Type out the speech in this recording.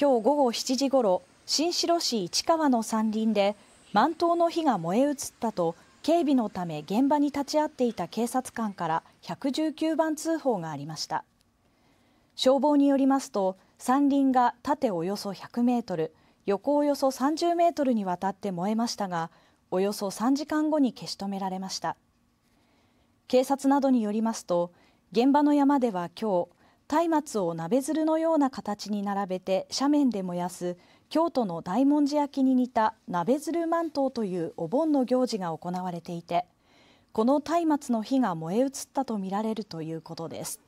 今日午後7時ごろ新城市市川の山林で満灯の火が燃え移ったと警備のため現場に立ち会っていた警察官から119番通報がありました消防によりますと山林が縦およそ100メートル横およそ30メートルにわたって燃えましたがおよそ3時間後に消し止められました警察などによりますと現場の山では今日松明を鍋づるのような形に並べて斜面で燃やす京都の大文字焼きに似た鍋づる万灯というお盆の行事が行われていてこの松明の火が燃え移ったとみられるということです。